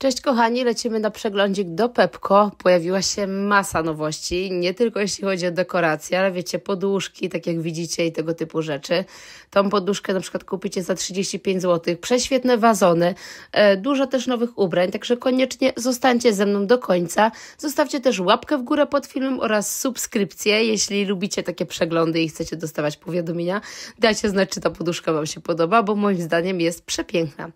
Cześć kochani, lecimy na przeglądzik do Pepko. Pojawiła się masa nowości, nie tylko jeśli chodzi o dekoracje, ale wiecie, poduszki, tak jak widzicie i tego typu rzeczy. Tą poduszkę na przykład kupicie za 35 zł, prześwietne wazony, e, dużo też nowych ubrań, także koniecznie zostańcie ze mną do końca. Zostawcie też łapkę w górę pod filmem oraz subskrypcję, jeśli lubicie takie przeglądy i chcecie dostawać powiadomienia. Dajcie znać, czy ta poduszka Wam się podoba, bo moim zdaniem jest przepiękna.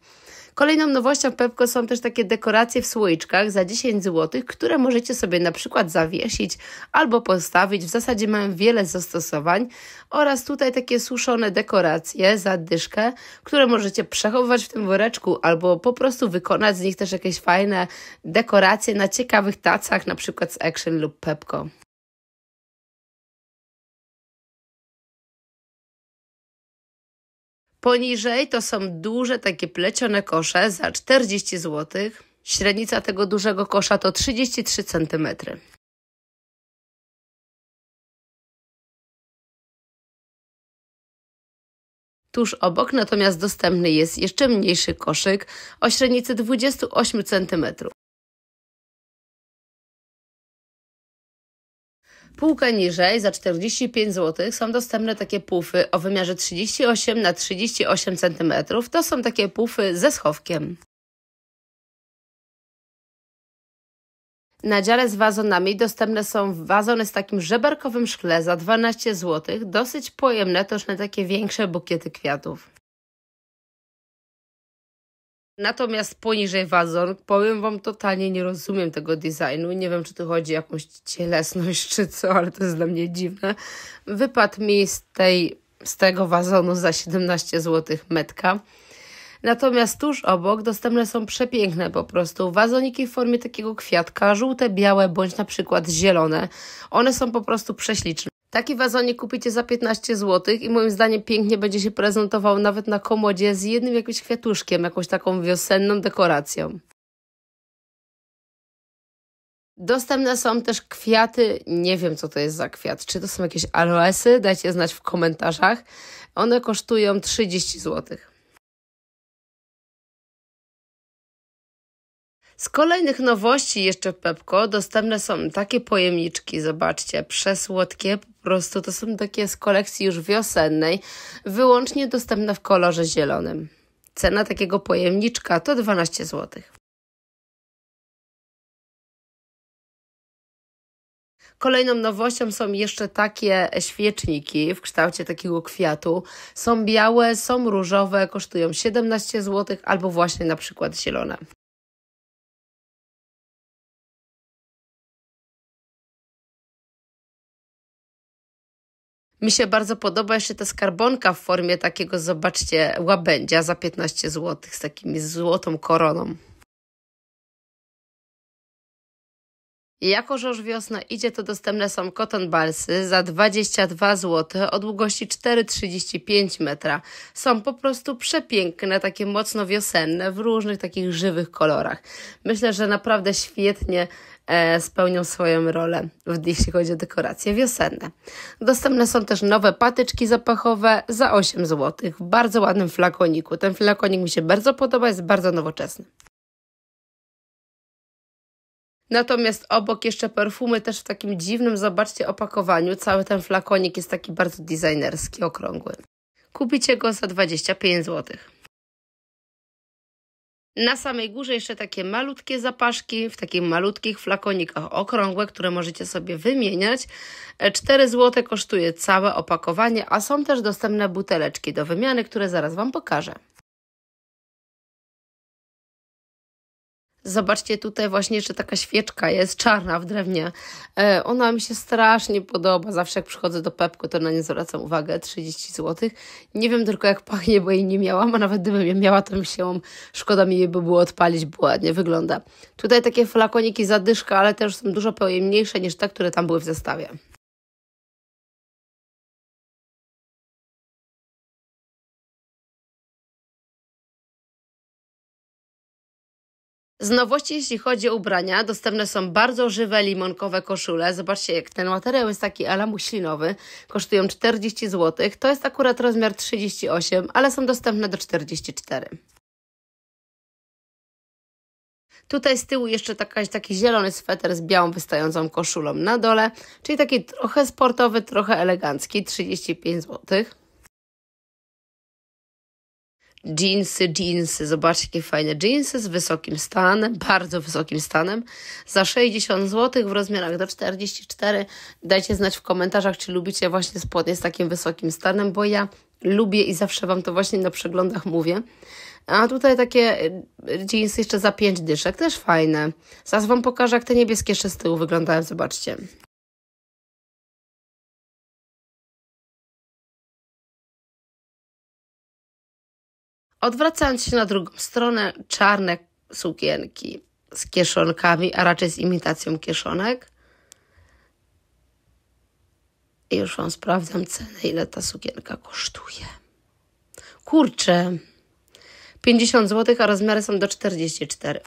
Kolejną nowością Pepko są też takie dekoracje w słoiczkach za 10 zł, które możecie sobie na przykład zawiesić albo postawić. W zasadzie mają wiele zastosowań. Oraz tutaj takie suszone dekoracje za dyszkę, które możecie przechowywać w tym woreczku albo po prostu wykonać z nich też jakieś fajne dekoracje na ciekawych tacach, na przykład z Action lub Pepko. Poniżej to są duże takie plecione kosze za 40 zł. Średnica tego dużego kosza to 33 cm. Tuż obok natomiast dostępny jest jeszcze mniejszy koszyk o średnicy 28 cm. Półkę niżej za 45 zł są dostępne takie pufy o wymiarze 38 na 38 cm. To są takie pufy ze schowkiem. Na dziale z wazonami dostępne są wazony z takim żeberkowym szkle za 12 zł, dosyć pojemne, toż na takie większe bukiety kwiatów. Natomiast poniżej wazon, powiem wam, totalnie nie rozumiem tego designu. Nie wiem, czy tu chodzi o jakąś cielesność czy co, ale to jest dla mnie dziwne. Wypadł mi z, tej, z tego wazonu za 17 zł metka. Natomiast tuż obok dostępne są przepiękne po prostu wazoniki w formie takiego kwiatka, żółte, białe bądź na przykład zielone. One są po prostu prześliczne. Taki wazonik kupicie za 15 zł i moim zdaniem pięknie będzie się prezentował nawet na komodzie z jednym jakimś kwiatuszkiem, jakąś taką wiosenną dekoracją. Dostępne są też kwiaty, nie wiem co to jest za kwiat, czy to są jakieś aloesy, dajcie znać w komentarzach. One kosztują 30 złotych. Z kolejnych nowości jeszcze w Pepko dostępne są takie pojemniczki, zobaczcie, przesłodkie, po prostu to są takie z kolekcji już wiosennej, wyłącznie dostępne w kolorze zielonym. Cena takiego pojemniczka to 12 zł. Kolejną nowością są jeszcze takie świeczniki w kształcie takiego kwiatu. Są białe, są różowe, kosztują 17 zł albo właśnie na przykład zielone. Mi się bardzo podoba jeszcze ta skarbonka w formie takiego, zobaczcie, łabędzia za 15 zł z takim złotą koroną. Jako, że już wiosna idzie, to dostępne są cotton balsy za 22 zł o długości 4,35 metra. Są po prostu przepiękne, takie mocno wiosenne, w różnych takich żywych kolorach. Myślę, że naprawdę świetnie e, spełnią swoją rolę, jeśli chodzi o dekoracje wiosenne. Dostępne są też nowe patyczki zapachowe za 8 zł w bardzo ładnym flakoniku. Ten flakonik mi się bardzo podoba, jest bardzo nowoczesny. Natomiast obok jeszcze perfumy też w takim dziwnym, zobaczcie, opakowaniu. Cały ten flakonik jest taki bardzo designerski, okrągły. Kupicie go za 25 zł. Na samej górze jeszcze takie malutkie zapaszki w takich malutkich flakonikach okrągłe, które możecie sobie wymieniać. 4 e, zł kosztuje całe opakowanie, a są też dostępne buteleczki do wymiany, które zaraz Wam pokażę. Zobaczcie tutaj właśnie, że taka świeczka jest czarna w drewnie. E, ona mi się strasznie podoba. Zawsze jak przychodzę do Pepku, to na nie zwracam uwagę. 30 zł. Nie wiem tylko jak pachnie, bo jej nie miałam, a nawet gdybym je miała, to mi się szkoda mi jej by było odpalić, bo ładnie wygląda. Tutaj takie flakoniki zadyszka, ale też są dużo pojemniejsze niż te, które tam były w zestawie. Z nowości, jeśli chodzi o ubrania, dostępne są bardzo żywe limonkowe koszule. Zobaczcie, jak ten materiał jest taki alamuślinowy. Kosztują 40 zł. To jest akurat rozmiar 38, ale są dostępne do 44. Tutaj z tyłu jeszcze taka, taki zielony sweter z białą wystającą koszulą na dole, czyli taki trochę sportowy, trochę elegancki, 35 zł jeansy, jeansy. Zobaczcie, jakie fajne jeansy z wysokim stanem, bardzo wysokim stanem, za 60 zł w rozmiarach do 44. Dajcie znać w komentarzach, czy lubicie właśnie spodnie z takim wysokim stanem, bo ja lubię i zawsze Wam to właśnie na przeglądach mówię. A tutaj takie jeansy jeszcze za 5 dyszek, też fajne. Zaraz Wam pokażę, jak te niebieskie jeszcze z tyłu wyglądają, zobaczcie. Odwracając się na drugą stronę, czarne sukienki z kieszonkami, a raczej z imitacją kieszonek. I już Wam sprawdzam cenę, ile ta sukienka kosztuje. Kurczę, 50 zł, a rozmiary są do 44.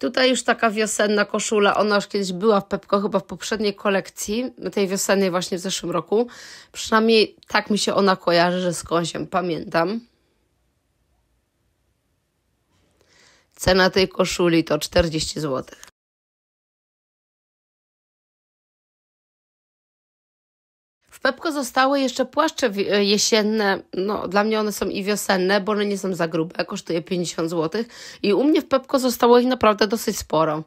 Tutaj już taka wiosenna koszula, ona już kiedyś była w Pepko, chyba w poprzedniej kolekcji, tej wiosennej właśnie w zeszłym roku. Przynajmniej tak mi się ona kojarzy, że skąd się pamiętam. Cena tej koszuli to 40 zł. Wepko zostały jeszcze płaszcze e, jesienne, no dla mnie one są i wiosenne, bo one nie są za grube, kosztuje 50 zł i u mnie w Pepko zostało ich naprawdę dosyć sporo.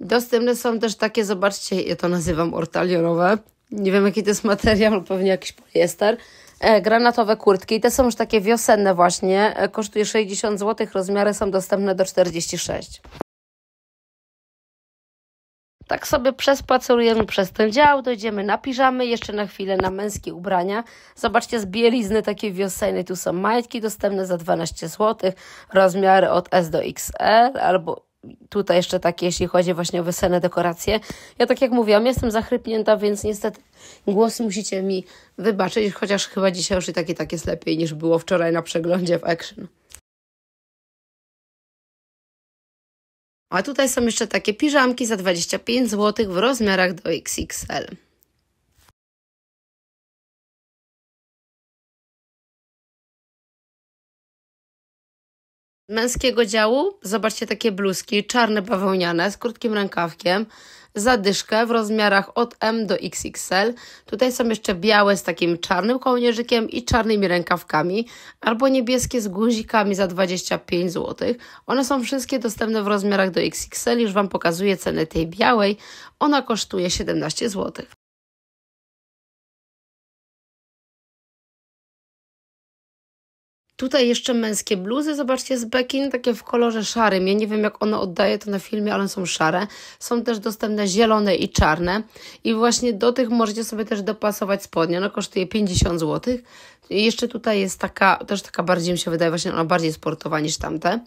Dostępne są też takie, zobaczcie, ja to nazywam ortalionowe. Nie wiem, jaki to jest materiał, pewnie jakiś poliester. E, granatowe kurtki, te są już takie wiosenne właśnie, e, kosztuje 60 zł, rozmiary są dostępne do 46. Tak sobie przespacerujemy przez ten dział, dojdziemy na piżamy, jeszcze na chwilę na męskie ubrania. Zobaczcie, z bielizny takiej wiosennej tu są majtki dostępne za 12 zł, rozmiary od S do XL albo tutaj jeszcze takie, jeśli chodzi właśnie o wesele dekoracje. Ja tak jak mówiłam, jestem zachrypnięta, więc niestety głos musicie mi wybaczyć, chociaż chyba dzisiaj już i tak i tak jest lepiej niż było wczoraj na przeglądzie w Action. A tutaj są jeszcze takie piżamki za 25 zł w rozmiarach do XXL. Męskiego działu, zobaczcie takie bluzki, czarne bawełniane z krótkim rękawkiem zadyszkę w rozmiarach od M do XXL. Tutaj są jeszcze białe z takim czarnym kołnierzykiem i czarnymi rękawkami, albo niebieskie z guzikami za 25 zł. One są wszystkie dostępne w rozmiarach do XXL, już Wam pokazuję cenę tej białej. Ona kosztuje 17 zł. Tutaj jeszcze męskie bluzy, zobaczcie, z Bekin, takie w kolorze szarym. Ja nie wiem, jak ono oddaje to na filmie, ale są szare. Są też dostępne zielone i czarne. I właśnie do tych możecie sobie też dopasować spodnie. No kosztuje 50 zł. I jeszcze tutaj jest taka, też taka bardziej mi się wydaje, właśnie ona bardziej sportowa niż tamte.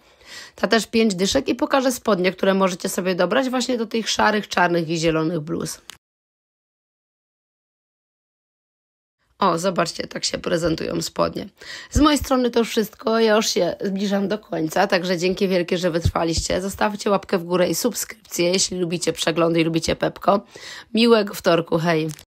Ta też 5 dyszek i pokażę spodnie, które możecie sobie dobrać właśnie do tych szarych, czarnych i zielonych bluz. O, zobaczcie, tak się prezentują spodnie. Z mojej strony to wszystko, ja już się zbliżam do końca, także dzięki wielkie, że wytrwaliście. Zostawcie łapkę w górę i subskrypcję, jeśli lubicie przeglądy i lubicie Pepko. Miłego wtorku, hej!